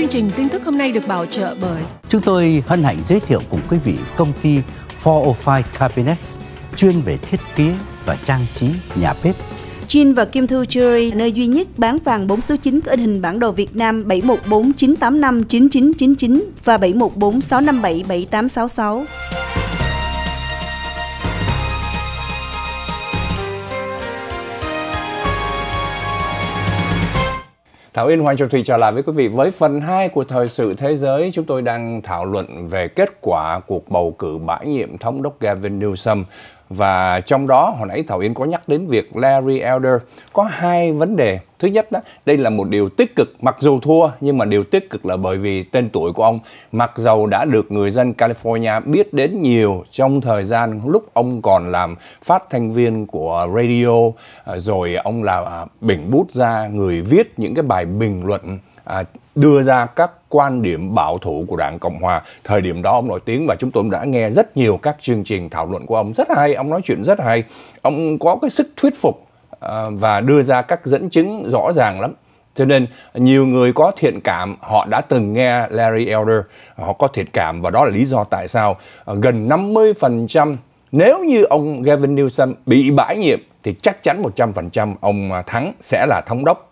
Chương trình tin tức hôm nay được bảo trợ bởi Chúng tôi hân hạnh giới thiệu cùng quý vị công ty 405 Cabinets chuyên về thiết kế và trang trí nhà bếp. Jin và Kim Thu Jewelry, nơi duy nhất bán vàng 4 số 9 có in hình bản đồ Việt Nam 7149859999 và 7146577866. Thảo Yên Hoàng Trọng Thủy chào lại với quý vị. Với phần 2 của Thời sự Thế giới, chúng tôi đang thảo luận về kết quả cuộc bầu cử bãi nhiệm thống đốc Gavin Newsom và trong đó hồi nãy Thảo Yên có nhắc đến việc Larry Elder có hai vấn đề thứ nhất đó đây là một điều tích cực mặc dù thua nhưng mà điều tích cực là bởi vì tên tuổi của ông mặc dầu đã được người dân California biết đến nhiều trong thời gian lúc ông còn làm phát thanh viên của radio ờ, rồi ông là à, bình bút ra người viết những cái bài bình luận à, đưa ra các quan điểm bảo thủ của đảng Cộng Hòa. Thời điểm đó ông nổi tiếng và chúng tôi đã nghe rất nhiều các chương trình thảo luận của ông rất hay, ông nói chuyện rất hay. Ông có cái sức thuyết phục à, và đưa ra các dẫn chứng rõ ràng lắm. Cho nên nhiều người có thiện cảm, họ đã từng nghe Larry Elder, họ có thiện cảm và đó là lý do tại sao à, gần 50% nếu như ông Gavin Newsom bị bãi nhiệm thì chắc chắn 100% ông à, Thắng sẽ là thống đốc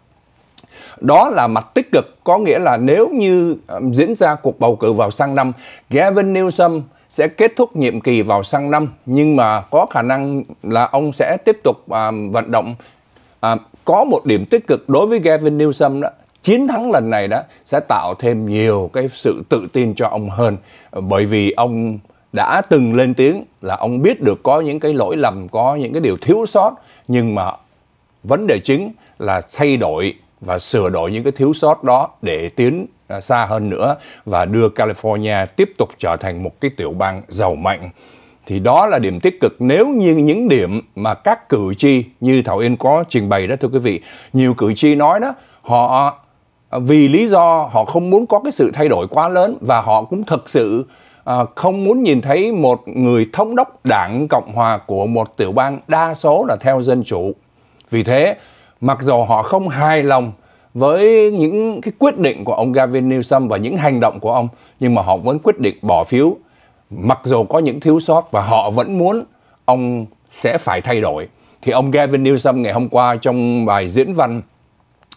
đó là mặt tích cực, có nghĩa là nếu như ờ, diễn ra cuộc bầu cử vào sang năm, Gavin Newsom sẽ kết thúc nhiệm kỳ vào sang năm nhưng mà có khả năng là ông sẽ tiếp tục à, vận động à, có một điểm tích cực đối với Gavin Newsom đó chiến thắng lần này đó sẽ tạo thêm nhiều cái sự tự tin cho ông hơn bởi vì ông đã từng lên tiếng là ông biết được có những cái lỗi lầm có những cái điều thiếu sót nhưng mà vấn đề chính là thay đổi và sửa đổi những cái thiếu sót đó để tiến à, xa hơn nữa và đưa California tiếp tục trở thành một cái tiểu bang giàu mạnh. Thì đó là điểm tích cực nếu như những điểm mà các cử tri như Thảo Yên có trình bày đó thưa quý vị. Nhiều cử tri nói đó, họ à, vì lý do họ không muốn có cái sự thay đổi quá lớn và họ cũng thực sự à, không muốn nhìn thấy một người thống đốc đảng Cộng Hòa của một tiểu bang đa số là theo dân chủ. Vì thế, mặc dù họ không hài lòng với những cái quyết định của ông Gavin Newsom và những hành động của ông nhưng mà họ vẫn quyết định bỏ phiếu mặc dù có những thiếu sót và họ vẫn muốn ông sẽ phải thay đổi thì ông Gavin Newsom ngày hôm qua trong bài diễn văn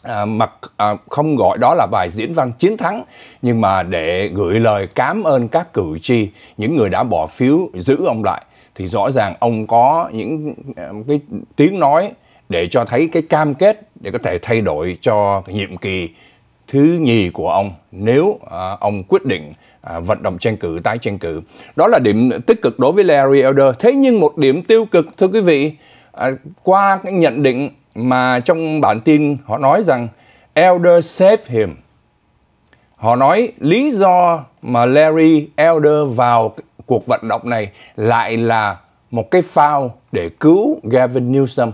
à, mặc à, không gọi đó là bài diễn văn chiến thắng nhưng mà để gửi lời cảm ơn các cử tri những người đã bỏ phiếu giữ ông lại thì rõ ràng ông có những à, cái tiếng nói để cho thấy cái cam kết để có thể thay đổi cho nhiệm kỳ thứ nhì của ông nếu à, ông quyết định à, vận động tranh cử tái tranh cử đó là điểm tích cực đối với Larry Elder thế nhưng một điểm tiêu cực thưa quý vị à, qua cái nhận định mà trong bản tin họ nói rằng Elder save him họ nói lý do mà Larry Elder vào cuộc vận động này lại là một cái phao để cứu Gavin Newsom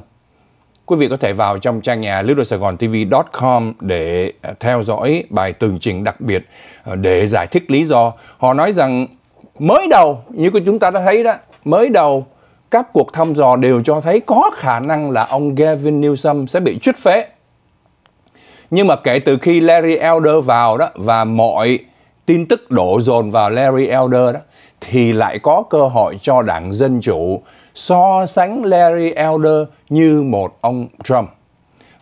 Quý vị có thể vào trong trang nhà lướt sài gòn tv.com để à, theo dõi bài tường trình đặc biệt à, để giải thích lý do. Họ nói rằng mới đầu, như chúng ta đã thấy đó, mới đầu các cuộc thăm dò đều cho thấy có khả năng là ông Gavin Newsom sẽ bị trút phế. Nhưng mà kể từ khi Larry Elder vào đó và mọi tin tức đổ dồn vào Larry Elder đó thì lại có cơ hội cho đảng Dân Chủ so sánh Larry Elder như một ông Trump.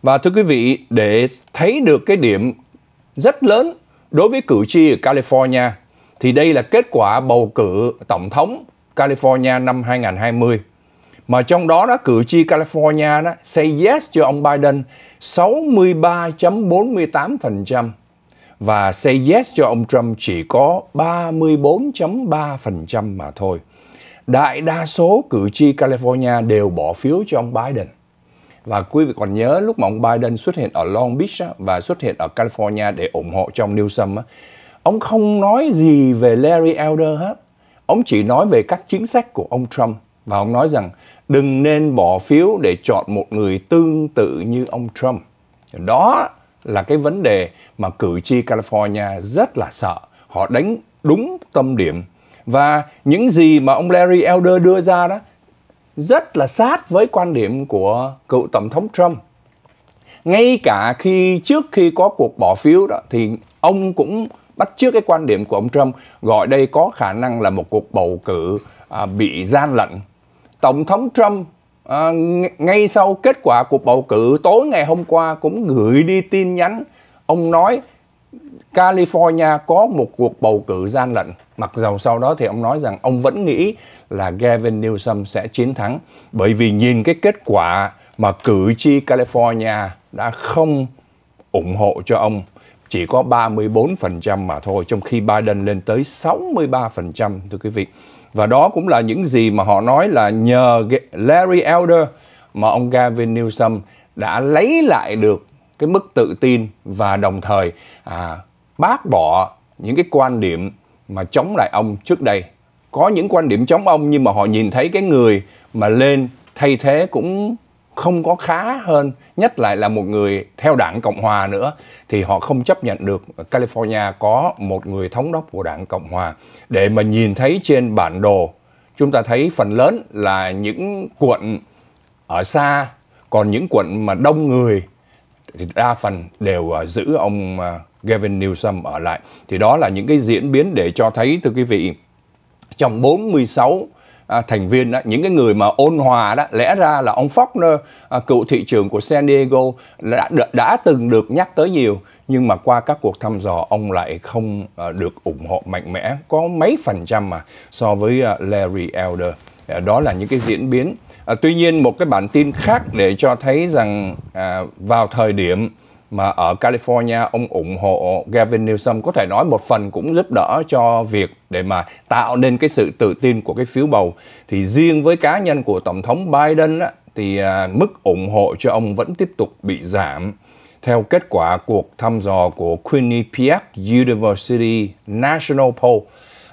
Và thưa quý vị, để thấy được cái điểm rất lớn đối với cử tri ở California thì đây là kết quả bầu cử tổng thống California năm 2020. Mà trong đó đó cử tri California đó say yes cho ông Biden 63.48% và say yes cho ông Trump chỉ có 34.3% mà thôi đại đa số cử tri California đều bỏ phiếu cho ông Biden. Và quý vị còn nhớ lúc mà ông Biden xuất hiện ở Long Beach và xuất hiện ở California để ủng hộ trong Newsom, ông không nói gì về Larry Elder hết. Ông chỉ nói về các chính sách của ông Trump và ông nói rằng đừng nên bỏ phiếu để chọn một người tương tự như ông Trump. Đó là cái vấn đề mà cử tri California rất là sợ. Họ đánh đúng tâm điểm và những gì mà ông Larry Elder đưa ra đó rất là sát với quan điểm của cựu tổng thống Trump. Ngay cả khi trước khi có cuộc bỏ phiếu đó thì ông cũng bắt chước cái quan điểm của ông Trump gọi đây có khả năng là một cuộc bầu cử à, bị gian lận. Tổng thống Trump à, ngay sau kết quả cuộc bầu cử tối ngày hôm qua cũng gửi đi tin nhắn ông nói California có một cuộc bầu cử gian lận Mặc dầu sau đó thì ông nói rằng ông vẫn nghĩ là Gavin Newsom sẽ chiến thắng bởi vì nhìn cái kết quả mà cử tri California đã không ủng hộ cho ông chỉ có 34% mà thôi trong khi Biden lên tới 63% thưa quý vị. Và đó cũng là những gì mà họ nói là nhờ Larry Elder mà ông Gavin Newsom đã lấy lại được cái mức tự tin và đồng thời à, bác bỏ những cái quan điểm mà chống lại ông trước đây có những quan điểm chống ông nhưng mà họ nhìn thấy cái người mà lên thay thế cũng không có khá hơn nhất lại là một người theo đảng cộng hòa nữa thì họ không chấp nhận được california có một người thống đốc của đảng cộng hòa để mà nhìn thấy trên bản đồ chúng ta thấy phần lớn là những quận ở xa còn những quận mà đông người thì đa phần đều à, giữ ông à, Gavin Newsom ở lại. Thì đó là những cái diễn biến để cho thấy thưa quý vị trong 46 À, thành viên đó, những cái người mà ôn hòa đó lẽ ra là ông Faulkner à, cựu thị trưởng của San Diego đã, đã, đã từng được nhắc tới nhiều nhưng mà qua các cuộc thăm dò ông lại không à, được ủng hộ mạnh mẽ có mấy phần trăm mà so với à, Larry Elder à, đó là những cái diễn biến à, tuy nhiên một cái bản tin khác để cho thấy rằng à, vào thời điểm mà ở California ông ủng hộ Gavin Newsom có thể nói một phần cũng giúp đỡ cho việc để mà tạo nên cái sự tự tin của cái phiếu bầu thì riêng với cá nhân của tổng thống Biden á, thì à, mức ủng hộ cho ông vẫn tiếp tục bị giảm theo kết quả cuộc thăm dò của Quinnipiac University National Poll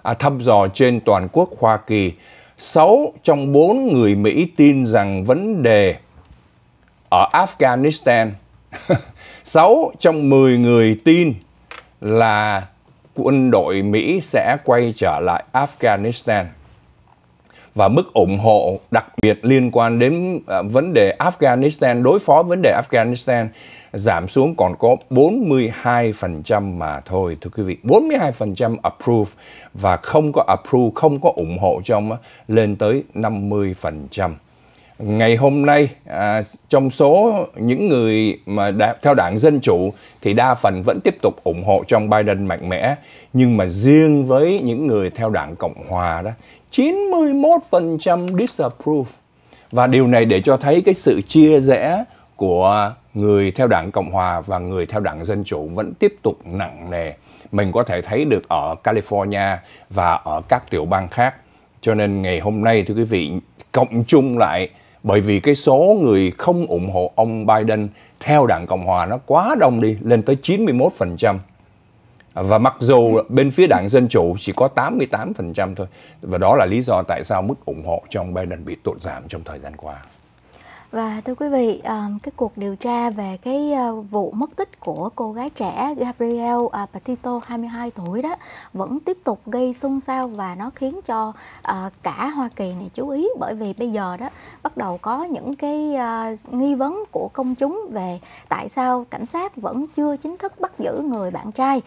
à, thăm dò trên toàn quốc Hoa Kỳ 6 trong 4 người Mỹ tin rằng vấn đề ở Afghanistan 6 trong 10 người tin là quân đội Mỹ sẽ quay trở lại Afghanistan. Và mức ủng hộ đặc biệt liên quan đến à, vấn đề Afghanistan, đối phó vấn đề Afghanistan giảm xuống còn có 42% mà thôi thưa quý vị. 42% approve và không có approve, không có ủng hộ trong lên tới 50% ngày hôm nay à, trong số những người mà đa, theo đảng dân chủ thì đa phần vẫn tiếp tục ủng hộ trong Biden mạnh mẽ nhưng mà riêng với những người theo đảng cộng hòa đó 91% disapprove và điều này để cho thấy cái sự chia rẽ của người theo đảng cộng hòa và người theo đảng dân chủ vẫn tiếp tục nặng nề mình có thể thấy được ở California và ở các tiểu bang khác cho nên ngày hôm nay thưa quý vị cộng chung lại bởi vì cái số người không ủng hộ ông Biden theo Đảng Cộng Hòa nó quá đông đi, lên tới 91%. Và mặc dù bên phía Đảng Dân Chủ chỉ có 88% thôi. Và đó là lý do tại sao mức ủng hộ cho ông Biden bị tụt giảm trong thời gian qua. Và thưa quý vị, ờ, cái cuộc điều tra về cái ờ, vụ mất tích của cô gái trẻ Gabriel à, Petito 22 tuổi đó vẫn tiếp tục gây xôn xao và nó khiến cho ờ, cả Hoa Kỳ này chú ý bởi vì bây giờ đó bắt đầu có những cái nghi vấn của công chúng về tại sao cảnh sát vẫn chưa chính thức bắt giữ người bạn trai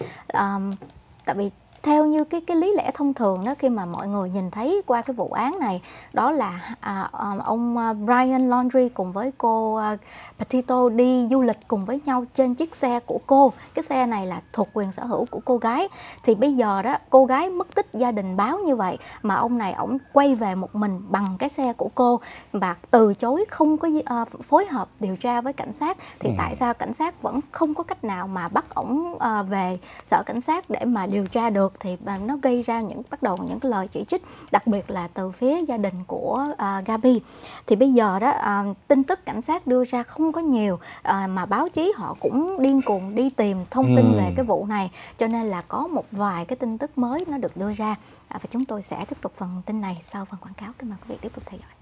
tại vì theo như cái cái lý lẽ thông thường đó khi mà mọi người nhìn thấy qua cái vụ án này đó là à, à ông à, Brian Laundry cùng với cô à, Petito đi du lịch cùng với nhau trên chiếc xe của cô cái xe này là thuộc quyền sở hữu của cô gái thì bây giờ đó cô gái mất tích gia đình báo như vậy mà ông này ổng quay về một mình bằng cái xe của cô và từ chối không có uh, phối hợp điều tra với cảnh sát thì ừ. tại sao cảnh sát vẫn không có cách nào mà bắt ổng uh, về sở cảnh sát để mà điều tra được thì nó gây ra những bắt đầu những cái lời chỉ trích đặc biệt là từ phía gia đình của uh, Gabi thì bây giờ đó uh, tin tức cảnh sát đưa ra không có nhiều uh, mà báo chí họ cũng điên cuồng đi tìm thông tin ừ. về cái vụ này cho nên là có một vài cái tin tức mới nó được đưa ra và chúng tôi sẽ tiếp tục phần tin này sau phần quảng cáo. Kính mời quý vị tiếp tục theo dõi.